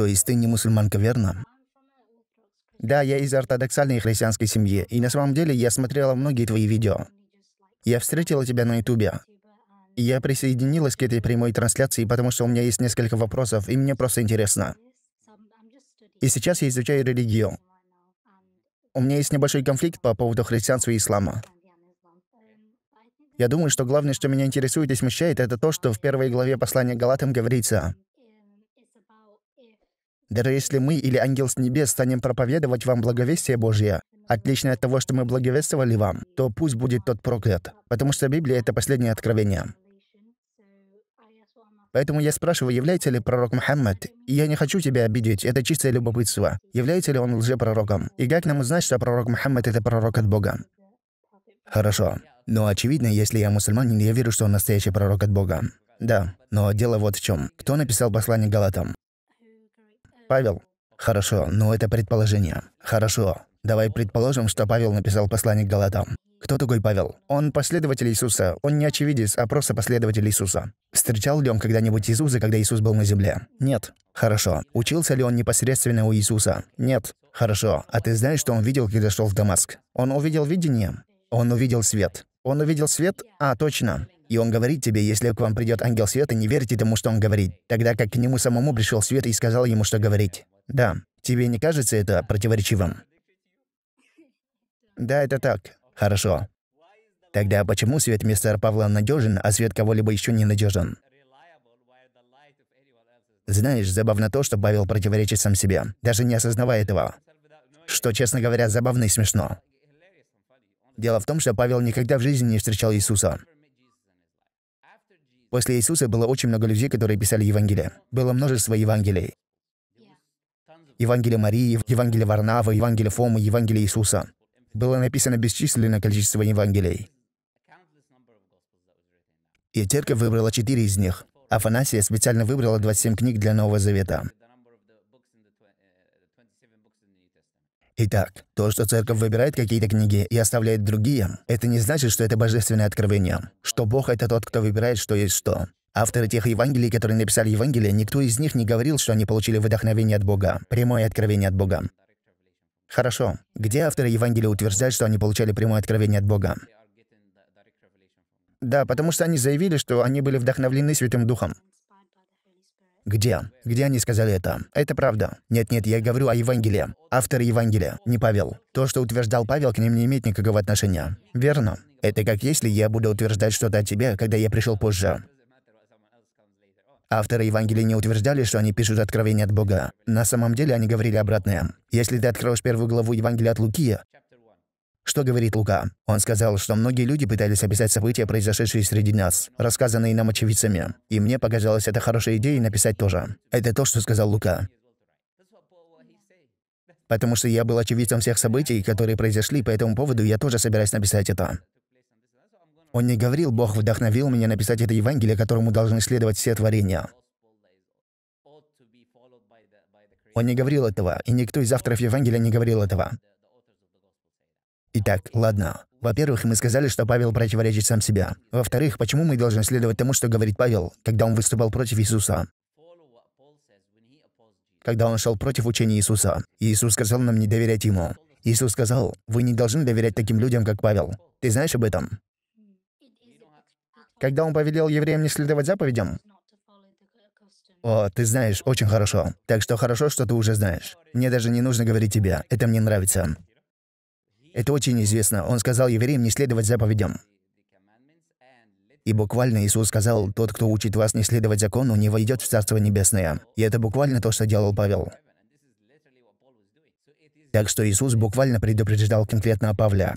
То есть ты не мусульманка, верно? Да, я из ортодоксальной христианской семьи, и на самом деле я смотрела многие твои видео. Я встретила тебя на Ютубе. Я присоединилась к этой прямой трансляции, потому что у меня есть несколько вопросов, и мне просто интересно. И сейчас я изучаю религию. У меня есть небольшой конфликт по поводу христианства и ислама. Я думаю, что главное, что меня интересует и смущает, это то, что в первой главе послания Галатам говорится даже если мы или ангел с небес станем проповедовать вам благовестие Божье, отлично от того, что мы благовествовали вам, то пусть будет тот проклят, потому что Библия — это последнее откровение. Поэтому я спрашиваю, является ли пророк Мухаммад? И я не хочу тебя обидеть, это чистое любопытство. Является ли он лжепророком? И как нам узнать, что пророк Мухаммад — это пророк от Бога? Хорошо. Но очевидно, если я мусульманин, я верю, что он настоящий пророк от Бога. Да, но дело вот в чем. Кто написал послание Галатам? Павел? Хорошо, но ну это предположение. Хорошо. Давай предположим, что Павел написал послание к Галатам. Кто такой Павел? Он последователь Иисуса. Он не очевидец, а просто последователь Иисуса. Встречал ли он когда-нибудь Иисуса, когда Иисус был на земле? Нет. Хорошо. Учился ли он непосредственно у Иисуса? Нет. Хорошо. А ты знаешь, что он видел, когда шел в Дамаск? Он увидел видение. Он увидел свет. Он увидел свет? А, точно. И он говорит тебе, если к вам придет ангел света, не верьте тому, что он говорит, тогда как к нему самому пришел свет и сказал ему, что говорить. Да, тебе не кажется это противоречивым? Да, это так. Хорошо. Тогда почему свет мистера Павла надежен, а свет кого-либо еще не надежен? Знаешь, забавно то, что Павел противоречит сам себе, даже не осознавая этого. Что, честно говоря, забавно и смешно. Дело в том, что Павел никогда в жизни не встречал Иисуса. После Иисуса было очень много людей, которые писали Евангелие. Было множество Евангелий. Евангелие Марии, Евангелие Варнавы, Евангелие Фомы, Евангелие Иисуса. Было написано бесчисленное количество Евангелий. И церковь выбрала четыре из них. Афанасия специально выбрала 27 книг для Нового Завета. Итак, то, что церковь выбирает какие-то книги и оставляет другие, это не значит, что это божественное откровение, что Бог — это тот, кто выбирает, что есть что. Авторы тех Евангелий, которые написали Евангелие, никто из них не говорил, что они получили вдохновение от Бога, прямое откровение от Бога. Хорошо. Где авторы Евангелия утверждают, что они получали прямое откровение от Бога? Да, потому что они заявили, что они были вдохновлены Святым Духом. Где? Где они сказали это? Это правда. Нет-нет, я говорю о Евангелии. Автор Евангелия, не Павел. То, что утверждал Павел, к ним не имеет никакого отношения. Верно. Это как если я буду утверждать что-то о тебе, когда я пришел позже. Авторы Евангелия не утверждали, что они пишут Откровение от Бога. На самом деле они говорили обратное. Если ты откроешь первую главу Евангелия от Луки, что говорит Лука? Он сказал, что многие люди пытались описать события, произошедшие среди нас, рассказанные нам очевидцами. И мне показалось, это хорошая идея написать тоже. Это то, что сказал Лука. Потому что я был очевидцем всех событий, которые произошли, по этому поводу я тоже собираюсь написать это. Он не говорил, Бог вдохновил меня написать это Евангелие, которому должны следовать все творения. Он не говорил этого, и никто из авторов Евангелия не говорил этого. Итак, ладно. Во-первых, мы сказали, что Павел противоречит сам себя. Во-вторых, почему мы должны следовать тому, что говорит Павел, когда он выступал против Иисуса? Когда он шел против учения Иисуса. Иисус сказал нам не доверять ему. Иисус сказал, вы не должны доверять таким людям, как Павел. Ты знаешь об этом? Когда он повелел евреям не следовать заповедям? О, ты знаешь, очень хорошо. Так что хорошо, что ты уже знаешь. Мне даже не нужно говорить тебе. Это мне нравится. Это очень известно. Он сказал евреям не следовать заповедям. И буквально Иисус сказал, «Тот, кто учит вас не следовать закону, не войдет в Царство Небесное». И это буквально то, что делал Павел. Так что Иисус буквально предупреждал конкретно о Павле.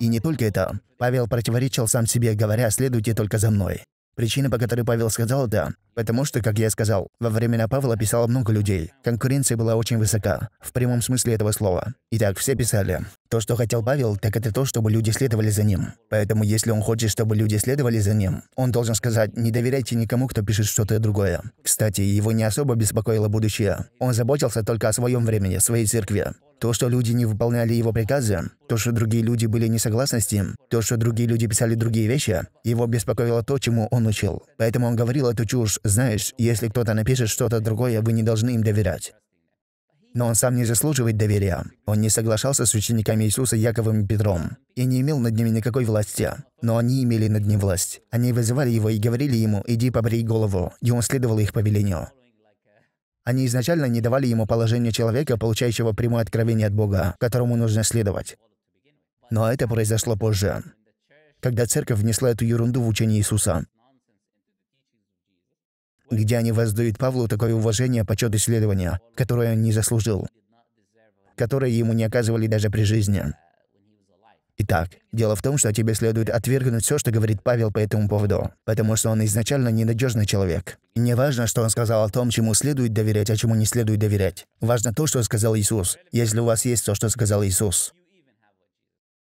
И не только это. Павел противоречил сам себе, говоря, «Следуйте только за мной». Причина, по которой Павел сказал это, Потому что, как я сказал, во времена Павла писало много людей. Конкуренция была очень высока, в прямом смысле этого слова. Итак, все писали. То, что хотел Павел, так это то, чтобы люди следовали за ним. Поэтому, если он хочет, чтобы люди следовали за ним, он должен сказать, не доверяйте никому, кто пишет что-то другое. Кстати, его не особо беспокоило будущее. Он заботился только о своем времени, своей церкви. То, что люди не выполняли его приказы, то, что другие люди были не согласны с ним, то, что другие люди писали другие вещи, его беспокоило то, чему он учил. Поэтому он говорил эту чушь знаешь, если кто-то напишет что-то другое, вы не должны им доверять. Но он сам не заслуживает доверия. Он не соглашался с учениками Иисуса Яковым и Петром и не имел над ними никакой власти. Но они имели над ним власть. Они вызывали его и говорили ему «иди побрей голову», и он следовал их повелению. Они изначально не давали ему положение человека, получающего прямое откровение от Бога, которому нужно следовать. Но это произошло позже, когда церковь внесла эту ерунду в учение Иисуса где они воздают Павлу такое уважение, почет исследования, которое он не заслужил, которое ему не оказывали даже при жизни. Итак, дело в том, что тебе следует отвергнуть все, что говорит Павел по этому поводу, потому что он изначально ненадежный человек. И не важно, что он сказал о том, чему следует доверять, а чему не следует доверять. Важно то, что сказал Иисус, если у вас есть то, что сказал Иисус.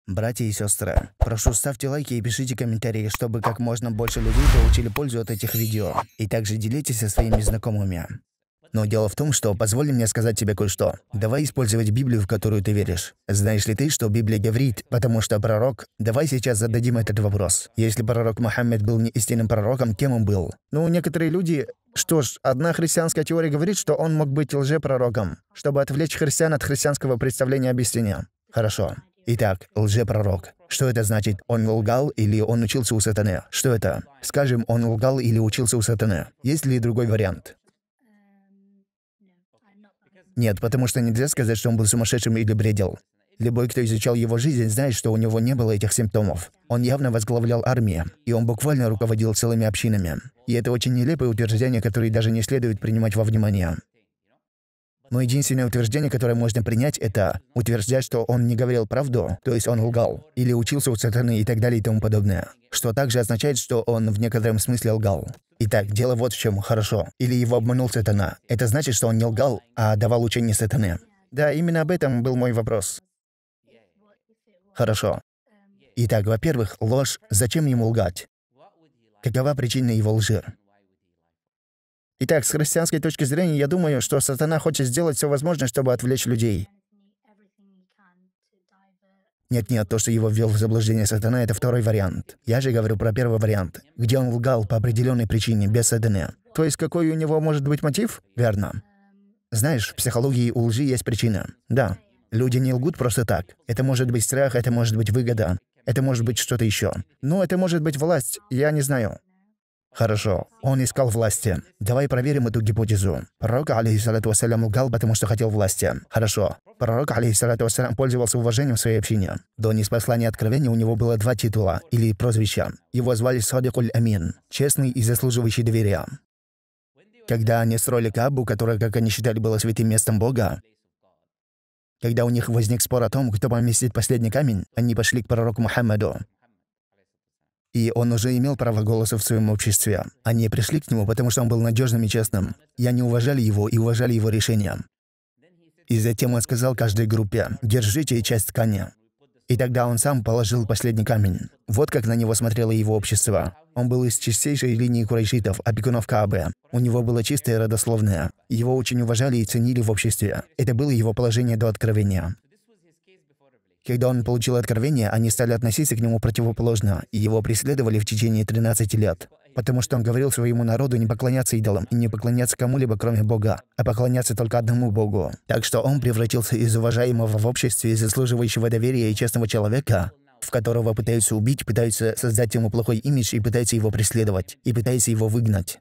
Братья и сестры, прошу ставьте лайки и пишите комментарии, чтобы как можно больше людей получили пользу от этих видео. И также делитесь со своими знакомыми. Но дело в том, что позволь мне сказать тебе кое-что. Давай использовать Библию, в которую ты веришь. Знаешь ли ты, что Библия говорит, потому что пророк... Давай сейчас зададим этот вопрос. Если пророк Мухаммед был не истинным пророком, кем он был? Ну, некоторые люди... Что ж, одна христианская теория говорит, что он мог быть лжепророком, чтобы отвлечь христиан от христианского представления об истине. Хорошо. Итак, лжепророк. Что это значит? Он лгал или он учился у сатаны? Что это? Скажем, он лгал или учился у сатаны. Есть ли другой вариант? Нет, потому что нельзя сказать, что он был сумасшедшим или бредил. Любой, кто изучал его жизнь, знает, что у него не было этих симптомов. Он явно возглавлял армию, и он буквально руководил целыми общинами. И это очень нелепое утверждение, которое даже не следует принимать во внимание. Но единственное утверждение, которое можно принять, это утверждать, что он не говорил правду, то есть он лгал, или учился у сатаны и так далее и тому подобное. Что также означает, что он в некотором смысле лгал. Итак, дело вот в чем, хорошо. Или его обманул сатана. Это значит, что он не лгал, а давал учение сатаны. Да, именно об этом был мой вопрос. Хорошо. Итак, во-первых, ложь. Зачем ему лгать? Какова причина его лжи? Итак, с христианской точки зрения, я думаю, что сатана хочет сделать все возможное, чтобы отвлечь людей. Нет-нет, то, что его ввел в заблуждение сатана, это второй вариант. Я же говорю про первый вариант, где он лгал по определенной причине, без сатаны. То есть какой у него может быть мотив? Верно. Знаешь, в психологии у лжи есть причина. Да, люди не лгут просто так. Это может быть страх, это может быть выгода, это может быть что-то еще. Но это может быть власть, я не знаю. Хорошо, он искал власти. Давай проверим эту гипотезу. Пророк, алейхиссалату вассалям, лгал, потому что хотел власти. Хорошо. Пророк, алейхиссалату вассалям, пользовался уважением в своей общине. До низ откровения у него было два титула, или прозвища. Его звали Садикуль Амин, честный и заслуживающий доверия. Когда они строили Кабу, которая, как они считали, была святым местом Бога, когда у них возник спор о том, кто поместит последний камень, они пошли к пророку Мухаммаду. И он уже имел право голоса в своем обществе. Они пришли к нему, потому что он был надежным и честным. И они уважали его и уважали его решения. И затем он сказал каждой группе, «Держите часть ткани». И тогда он сам положил последний камень. Вот как на него смотрело его общество. Он был из чистейшей линии курайшитов, опекунов Каабы. У него было чистое родословное. Его очень уважали и ценили в обществе. Это было его положение до откровения. Когда он получил откровение, они стали относиться к нему противоположно, и его преследовали в течение 13 лет. Потому что он говорил своему народу не поклоняться идолам и не поклоняться кому-либо, кроме Бога, а поклоняться только одному Богу. Так что он превратился из уважаемого в обществе, и заслуживающего доверия и честного человека, в которого пытаются убить, пытаются создать ему плохой имидж и пытаются его преследовать, и пытаются его выгнать.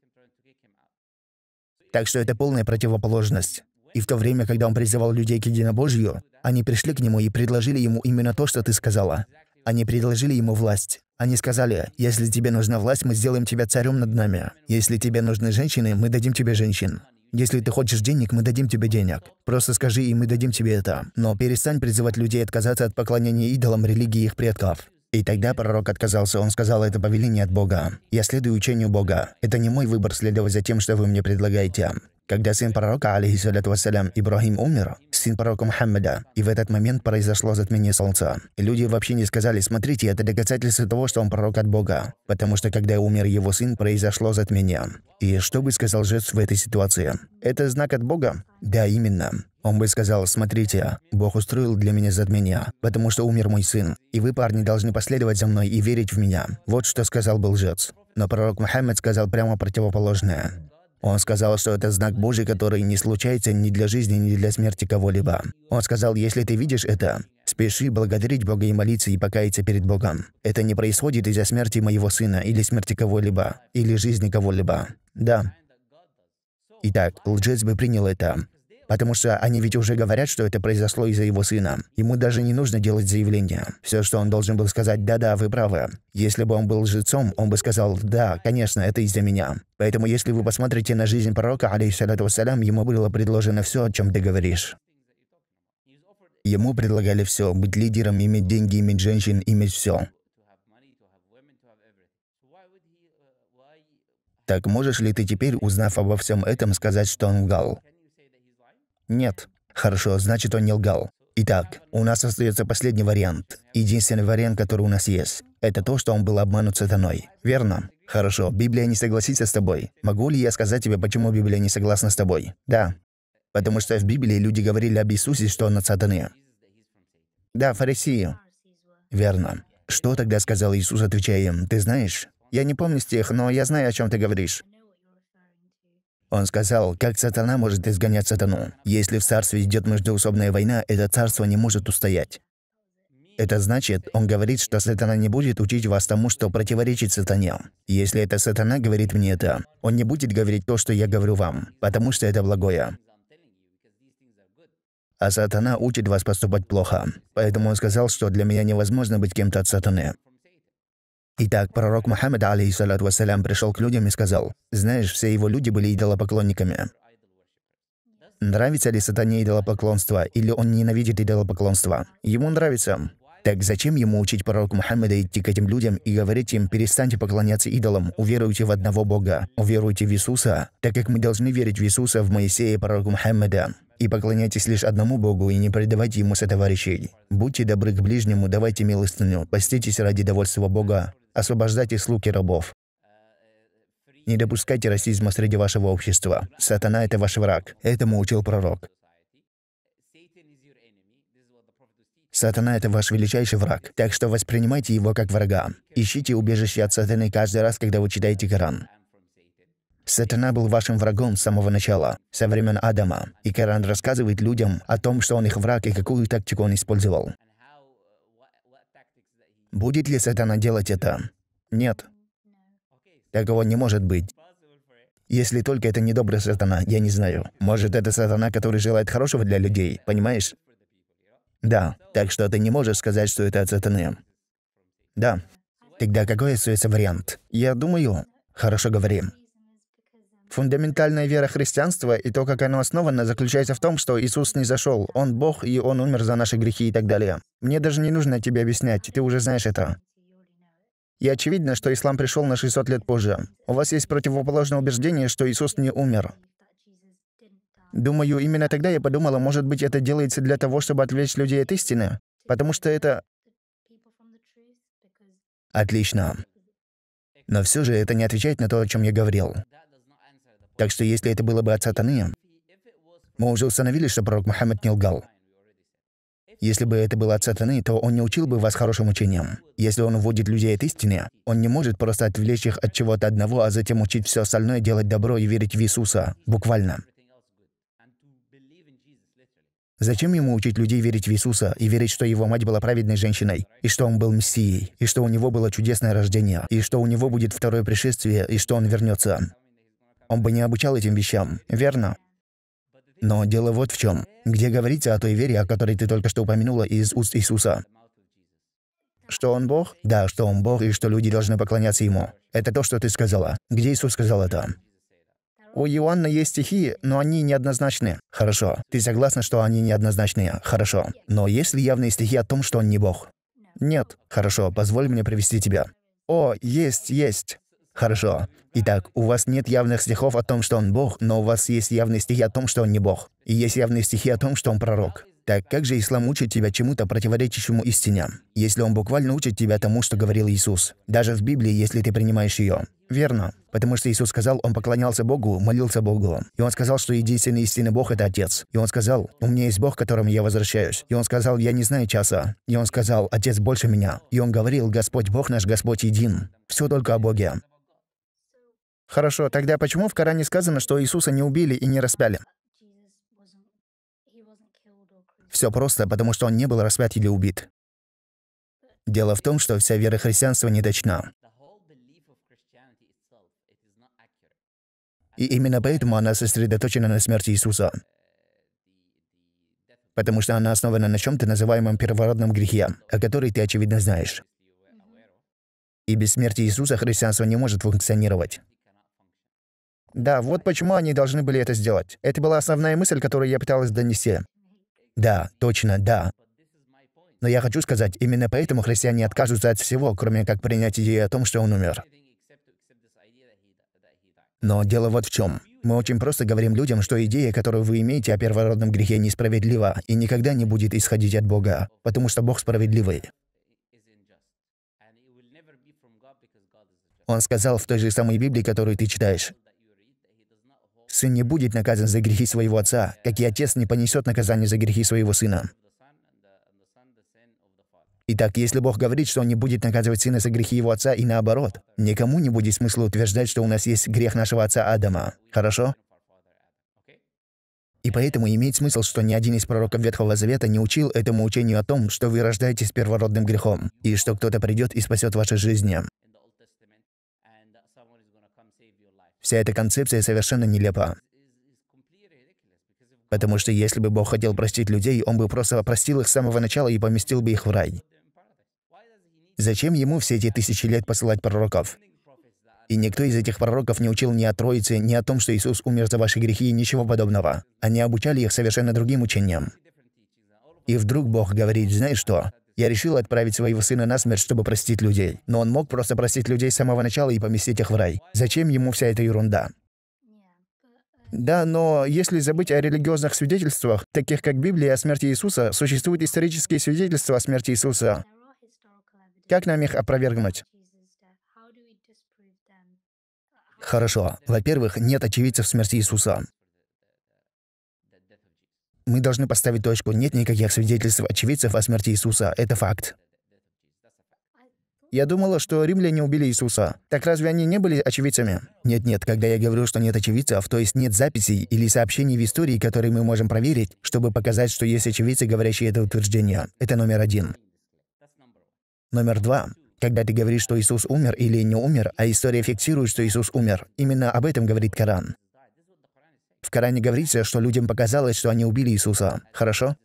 Так что это полная противоположность. И в то время, когда он призывал людей к единобожью, они пришли к нему и предложили ему именно то, что ты сказала. Они предложили ему власть. Они сказали, если тебе нужна власть, мы сделаем тебя царем над нами. Если тебе нужны женщины, мы дадим тебе женщин. Если ты хочешь денег, мы дадим тебе денег. Просто скажи, и мы дадим тебе это. Но перестань призывать людей отказаться от поклонения идолам религии их предков. И тогда пророк отказался, он сказал, это повеление от Бога. Я следую учению Бога. Это не мой выбор следовать за тем, что вы мне предлагаете. Когда сын пророка, алейхиссалату вассалям, Ибрахим умер, сын пророка Мухаммада, и в этот момент произошло затмение солнца. И люди вообще не сказали, смотрите, это доказательство того, что он пророк от Бога, потому что когда умер его сын, произошло затмение. И что бы сказал жест в этой ситуации? Это знак от Бога? Да, именно. Он бы сказал, смотрите, Бог устроил для меня затмение, потому что умер мой сын, и вы, парни, должны последовать за мной и верить в меня. Вот что сказал был лжец. Но пророк Мухаммед сказал прямо противоположное. Он сказал, что это знак Божий, который не случается ни для жизни, ни для смерти кого-либо. Он сказал, если ты видишь это, спеши благодарить Бога и молиться и покаяться перед Богом. Это не происходит из-за смерти моего сына или смерти кого-либо, или жизни кого-либо. Да. Итак, лжец бы принял это, Потому что они ведь уже говорят, что это произошло из-за его сына. Ему даже не нужно делать заявление. Все, что он должен был сказать «да-да, вы правы». Если бы он был лжецом, он бы сказал «да, конечно, это из-за меня». Поэтому если вы посмотрите на жизнь пророка, алейхиссалату вассалям, ему было предложено все, о чем ты говоришь. Ему предлагали все – быть лидером, иметь деньги, иметь женщин, иметь все. Так можешь ли ты теперь, узнав обо всем этом, сказать, что он лгал? Нет. Хорошо, значит, он не лгал. Итак, у нас остается последний вариант. Единственный вариант, который у нас есть. Это то, что он был обманут сатаной. Верно? Хорошо, Библия не согласится с тобой. Могу ли я сказать тебе, почему Библия не согласна с тобой? Да. Потому что в Библии люди говорили об Иисусе, что он от сатаны. Да, фарисеи. Верно. Что тогда сказал Иисус, отвечая им? Ты знаешь? Я не помню стих, но я знаю, о чем ты говоришь. Он сказал, как сатана может изгонять сатану. Если в царстве идет междуусобная война, это царство не может устоять. Это значит, он говорит, что сатана не будет учить вас тому, что противоречит сатане. Если это сатана говорит мне это, он не будет говорить то, что я говорю вам, потому что это благое. А сатана учит вас поступать плохо. Поэтому он сказал, что для меня невозможно быть кем-то от сатаны. Итак, пророк Мухаммад, алейхиссалату вассалям, пришел к людям и сказал, «Знаешь, все его люди были идолопоклонниками. Нравится ли сатане идолопоклонство, или он ненавидит идолопоклонство? Ему нравится. Так зачем ему учить пророка Мухаммада идти к этим людям и говорить им, перестаньте поклоняться идолам, уверуйте в одного Бога, уверуйте в Иисуса, так как мы должны верить в Иисуса, в Моисея и пророка Мухаммеда и поклоняйтесь лишь одному Богу и не предавайте Ему сотоварищей. Будьте добры к ближнему, давайте милостыню, поститесь ради довольства Бога, освобождайте слуг и рабов. Не допускайте расизма среди вашего общества. Сатана – это ваш враг. Этому учил пророк. Сатана – это ваш величайший враг, так что воспринимайте его как врага. Ищите убежище от сатаны каждый раз, когда вы читаете Коран. Сатана был вашим врагом с самого начала, со времен Адама, и Коран рассказывает людям о том, что он их враг и какую тактику он использовал. Будет ли Сатана делать это? Нет. Такого не может быть. Если только это не добрый сатана, я не знаю. Может, это сатана, который желает хорошего для людей, понимаешь? Да, так что ты не можешь сказать, что это от сатаны. Да. Тогда какой остается вариант? Я думаю... Хорошо говорим. Фундаментальная вера христианства и то, как оно основано, заключается в том, что Иисус не зашел, Он Бог, и Он умер за наши грехи и так далее. Мне даже не нужно тебе объяснять, ты уже знаешь это. И очевидно, что ислам пришел на 600 лет позже. У вас есть противоположное убеждение, что Иисус не умер. Думаю, именно тогда я подумала, может быть, это делается для того, чтобы отвлечь людей от истины, потому что это... Отлично. Но все же это не отвечает на то, о чем я говорил. Так что если это было бы от сатаны, мы уже установили, что пророк Мухаммад не лгал. Если бы это было от сатаны, то он не учил бы вас хорошим учениям. Если он уводит людей от истины, он не может просто отвлечь их от чего-то одного, а затем учить все остальное, делать добро и верить в Иисуса. Буквально. Зачем ему учить людей верить в Иисуса и верить, что его мать была праведной женщиной, и что он был Мессией, и что у него было чудесное рождение, и что у него будет второе пришествие, и что он вернется? он бы не обучал этим вещам, верно? Но дело вот в чем. Где говорится о той вере, о которой ты только что упомянула из уст Иисуса? Что он Бог? Да, что он Бог, и что люди должны поклоняться Ему. Это то, что ты сказала. Где Иисус сказал это? У Иоанна есть стихи, но они неоднозначны. Хорошо. Ты согласна, что они неоднозначные? Хорошо. Но есть ли явные стихи о том, что он не Бог? Нет. Хорошо, позволь мне привести тебя. О, есть, есть. Хорошо. Итак, у вас нет явных стихов о том, что он бог, но у вас есть явные стихи о том, что он не бог. И есть явные стихи о том, что он пророк. Так как же ислам учит тебя чему-то противоречащему истине, если он буквально учит тебя тому, что говорил Иисус? Даже в Библии, если ты принимаешь ее. Верно. Потому что Иисус сказал, он поклонялся Богу, молился Богу. И он сказал, что единственный истинный Бог – это Отец. И он сказал, у меня есть Бог, к которому я возвращаюсь. И он сказал, я не знаю часа. И он сказал, Отец больше меня. И он говорил, Господь Бог наш, Господь един. Все только о Боге. Хорошо, тогда почему в Коране сказано, что Иисуса не убили и не распяли? Все просто, потому что он не был распят или убит. Дело в том, что вся вера христианства недочна. И именно поэтому она сосредоточена на смерти Иисуса. Потому что она основана на чем-то называемом первородном грехе, о которой ты, очевидно, знаешь. И без смерти Иисуса христианство не может функционировать. Да, вот почему они должны были это сделать. Это была основная мысль, которую я пыталась донести. Да, точно, да. Но я хочу сказать, именно поэтому христиане откажутся от всего, кроме как принять идею о том, что он умер. Но дело вот в чем. Мы очень просто говорим людям, что идея, которую вы имеете о первородном грехе, несправедлива и никогда не будет исходить от Бога, потому что Бог справедливый. Он сказал в той же самой Библии, которую ты читаешь. Сын не будет наказан за грехи своего отца, как и отец не понесет наказание за грехи своего сына. Итак, если Бог говорит, что Он не будет наказывать сына за грехи его отца и наоборот, никому не будет смысла утверждать, что у нас есть грех нашего отца Адама. Хорошо? И поэтому имеет смысл, что ни один из пророков Ветхого Завета не учил этому учению о том, что вы рождаетесь первородным грехом, и что кто-то придет и спасет ваши жизни. Вся эта концепция совершенно нелепа. Потому что если бы Бог хотел простить людей, Он бы просто простил их с самого начала и поместил бы их в рай. Зачем Ему все эти тысячи лет посылать пророков? И никто из этих пророков не учил ни о Троице, ни о том, что Иисус умер за ваши грехи и ничего подобного. Они обучали их совершенно другим учениям. И вдруг Бог говорит, знаешь что? Я решил отправить своего сына на смерть, чтобы простить людей. Но он мог просто простить людей с самого начала и поместить их в рай. Зачем ему вся эта ерунда? Да, но если забыть о религиозных свидетельствах, таких как Библия о смерти Иисуса, существуют исторические свидетельства о смерти Иисуса. Как нам их опровергнуть? Хорошо. Во-первых, нет очевидцев смерти Иисуса мы должны поставить точку. Нет никаких свидетельств очевидцев о смерти Иисуса. Это факт. Я думала, что римляне убили Иисуса. Так разве они не были очевидцами? Нет-нет, когда я говорю, что нет очевидцев, то есть нет записей или сообщений в истории, которые мы можем проверить, чтобы показать, что есть очевидцы, говорящие это утверждение. Это номер один. Номер два. Когда ты говоришь, что Иисус умер или не умер, а история фиксирует, что Иисус умер. Именно об этом говорит Коран. В Коране говорится, что людям показалось, что они убили Иисуса. Хорошо?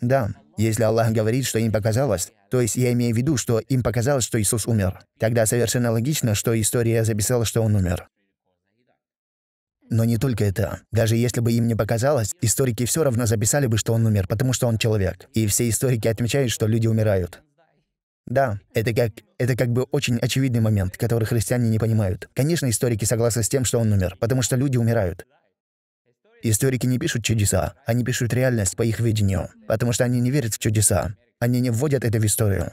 Да. Если Аллах говорит, что им показалось, то есть я имею в виду, что им показалось, что Иисус умер, тогда совершенно логично, что история записала, что он умер. Но не только это. Даже если бы им не показалось, историки все равно записали бы, что он умер, потому что он человек. И все историки отмечают, что люди умирают. Да, это как, это как бы очень очевидный момент, который христиане не понимают. Конечно, историки согласны с тем, что он умер, потому что люди умирают. Историки не пишут чудеса, они пишут реальность по их видению, потому что они не верят в чудеса, они не вводят это в историю.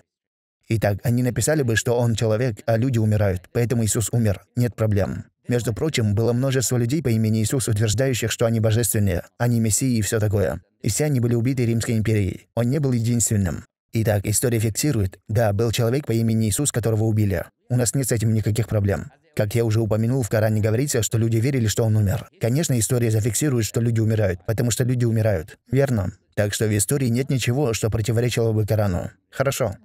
Итак, они написали бы, что он человек, а люди умирают, поэтому Иисус умер, нет проблем. Между прочим, было множество людей по имени Иисус, утверждающих, что они божественные, они мессии и все такое. И все они были убиты Римской империей. Он не был единственным. Итак, история фиксирует. Да, был человек по имени Иисус, которого убили. У нас нет с этим никаких проблем. Как я уже упомянул, в Коране говорится, что люди верили, что он умер. Конечно, история зафиксирует, что люди умирают, потому что люди умирают. Верно. Так что в истории нет ничего, что противоречило бы Корану. Хорошо.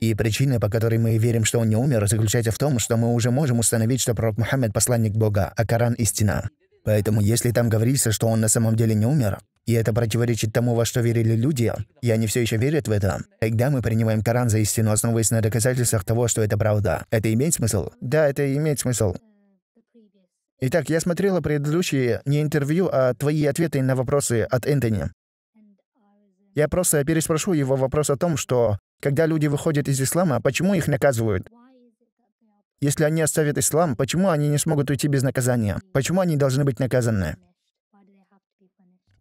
И причина, по которой мы верим, что он не умер, заключается в том, что мы уже можем установить, что пророк Мухаммед – посланник Бога, а Коран – истина. Поэтому если там говорится, что он на самом деле не умер, и это противоречит тому, во что верили люди, и они все еще верят в это, тогда мы принимаем Коран за истину, основываясь на доказательствах того, что это правда. Это имеет смысл? Да, это имеет смысл. Итак, я смотрела предыдущие не интервью, а твои ответы на вопросы от Энтони. Я просто переспрошу его вопрос о том, что когда люди выходят из ислама, почему их наказывают? Если они оставят ислам, почему они не смогут уйти без наказания? Почему они должны быть наказаны?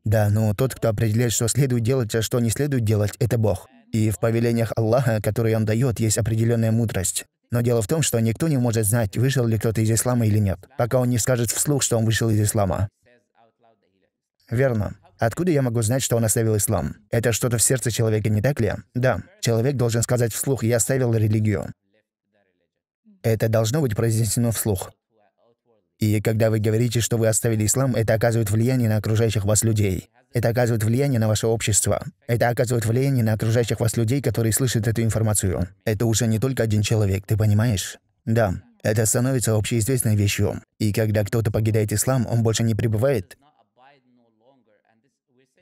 Да, но тот, кто определяет, что следует делать, а что не следует делать, это Бог. И в повелениях Аллаха, которые Он дает, есть определенная мудрость. Но дело в том, что никто не может знать, вышел ли кто-то из ислама или нет, пока он не скажет вслух, что он вышел из ислама. Верно. Откуда я могу знать, что он оставил ислам? Это что-то в сердце человека, не так ли? Да. Человек должен сказать вслух, я оставил религию. Это должно быть произнесено вслух. И когда вы говорите, что вы оставили ислам, это оказывает влияние на окружающих вас людей. Это оказывает влияние на ваше общество. Это оказывает влияние на окружающих вас людей, которые слышат эту информацию. Это уже не только один человек, ты понимаешь? Да, это становится общеизвестной вещью. И когда кто-то покидает ислам, он больше не пребывает.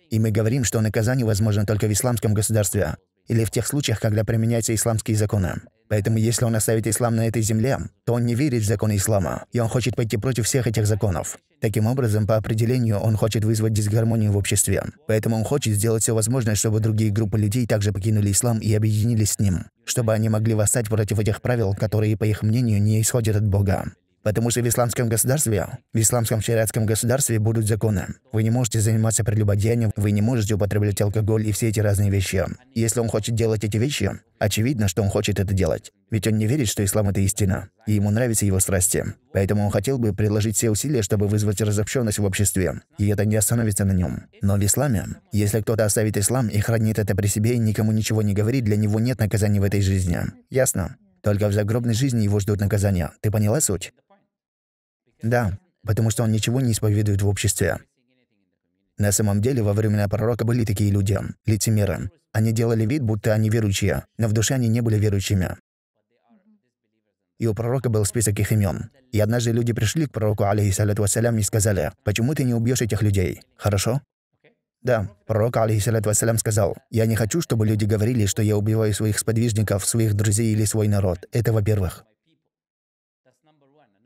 И мы говорим, что наказание возможно только в исламском государстве или в тех случаях, когда применяются исламские законы. Поэтому если он оставит ислам на этой земле, то он не верит в законы ислама, и он хочет пойти против всех этих законов. Таким образом, по определению, он хочет вызвать дисгармонию в обществе. Поэтому он хочет сделать все возможное, чтобы другие группы людей также покинули ислам и объединились с ним, чтобы они могли восстать против этих правил, которые, по их мнению, не исходят от Бога. Потому что в исламском государстве, в исламском шариатском государстве будут законы. Вы не можете заниматься прелюбодеянием, вы не можете употреблять алкоголь и все эти разные вещи. Если он хочет делать эти вещи, очевидно, что он хочет это делать. Ведь он не верит, что ислам – это истина, и ему нравятся его страсти. Поэтому он хотел бы приложить все усилия, чтобы вызвать разобщенность в обществе, и это не остановится на нем. Но в исламе, если кто-то оставит ислам и хранит это при себе и никому ничего не говорит, для него нет наказания в этой жизни. Ясно? Только в загробной жизни его ждут наказания. Ты поняла суть? Да, потому что он ничего не исповедует в обществе. На самом деле, во времена пророка были такие люди, лицемеры. Они делали вид, будто они верующие, но в душе они не были верующими. И у пророка был список их имен. И однажды люди пришли к пророку, алейхиссалату вассалям, и сказали, «Почему ты не убьешь этих людей? Хорошо?» Да, пророк, алейхиссалату вассалям, сказал, «Я не хочу, чтобы люди говорили, что я убиваю своих сподвижников, своих друзей или свой народ. Это во-первых.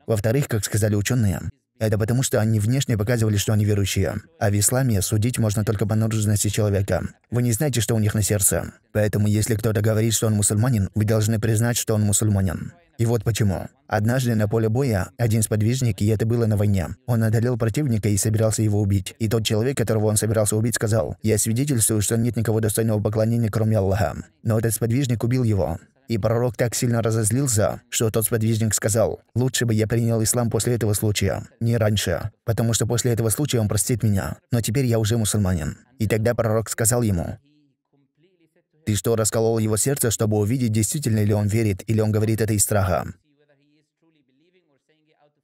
Во-вторых, как сказали ученые, это потому, что они внешне показывали, что они верующие. А в исламе судить можно только по наружности человека. Вы не знаете, что у них на сердце. Поэтому, если кто-то говорит, что он мусульманин, вы должны признать, что он мусульманин. И вот почему. Однажды на поле боя один сподвижник, и это было на войне, он одолел противника и собирался его убить. И тот человек, которого он собирался убить, сказал, «Я свидетельствую, что нет никого достойного поклонения, кроме Аллаха». Но этот сподвижник убил его. И пророк так сильно разозлился, что тот сподвижник сказал, «Лучше бы я принял ислам после этого случая, не раньше, потому что после этого случая он простит меня, но теперь я уже мусульманин». И тогда пророк сказал ему, «Ты что, расколол его сердце, чтобы увидеть, действительно ли он верит, или он говорит это из страха?»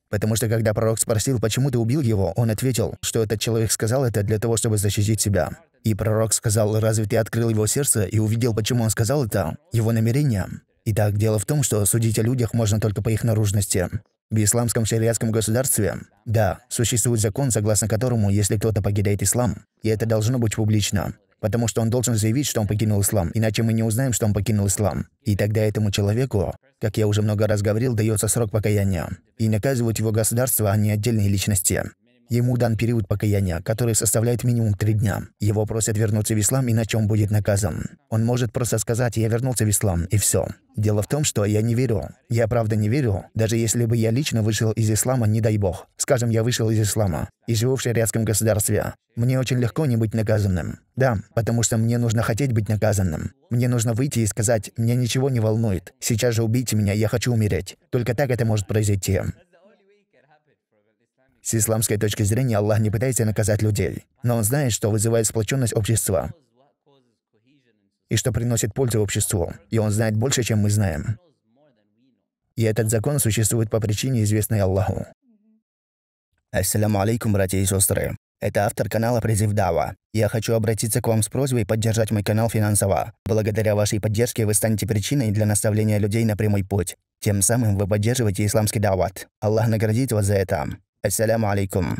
Потому что когда пророк спросил, почему ты убил его, он ответил, что этот человек сказал это для того, чтобы защитить себя. И пророк сказал, разве ты открыл его сердце и увидел, почему он сказал это, его намерения? Итак, дело в том, что судить о людях можно только по их наружности. В исламском шариатском государстве, да, существует закон, согласно которому, если кто-то покидает ислам, и это должно быть публично, потому что он должен заявить, что он покинул ислам, иначе мы не узнаем, что он покинул ислам. И тогда этому человеку, как я уже много раз говорил, дается срок покаяния. И наказывают его государство, а не отдельные личности. Ему дан период покаяния, который составляет минимум три дня. Его просят вернуться в ислам, иначе он будет наказан. Он может просто сказать «я вернулся в ислам» и все. Дело в том, что я не верю. Я правда не верю. Даже если бы я лично вышел из ислама, не дай бог. Скажем, я вышел из ислама и живу в шариатском государстве. Мне очень легко не быть наказанным. Да, потому что мне нужно хотеть быть наказанным. Мне нужно выйти и сказать, мне ничего не волнует. Сейчас же убейте меня, я хочу умереть. Только так это может произойти. С исламской точки зрения Аллах не пытается наказать людей, но Он знает, что вызывает сплоченность общества и что приносит пользу обществу, и Он знает больше, чем мы знаем. И этот закон существует по причине, известной Аллаху. Ассаламу алейкум, братья и сестры. Это автор канала «Призыв Дава». Я хочу обратиться к вам с просьбой поддержать мой канал финансово. Благодаря вашей поддержке вы станете причиной для наставления людей на прямой путь. Тем самым вы поддерживаете исламский дават. Аллах наградит вас за это. السلام عليكم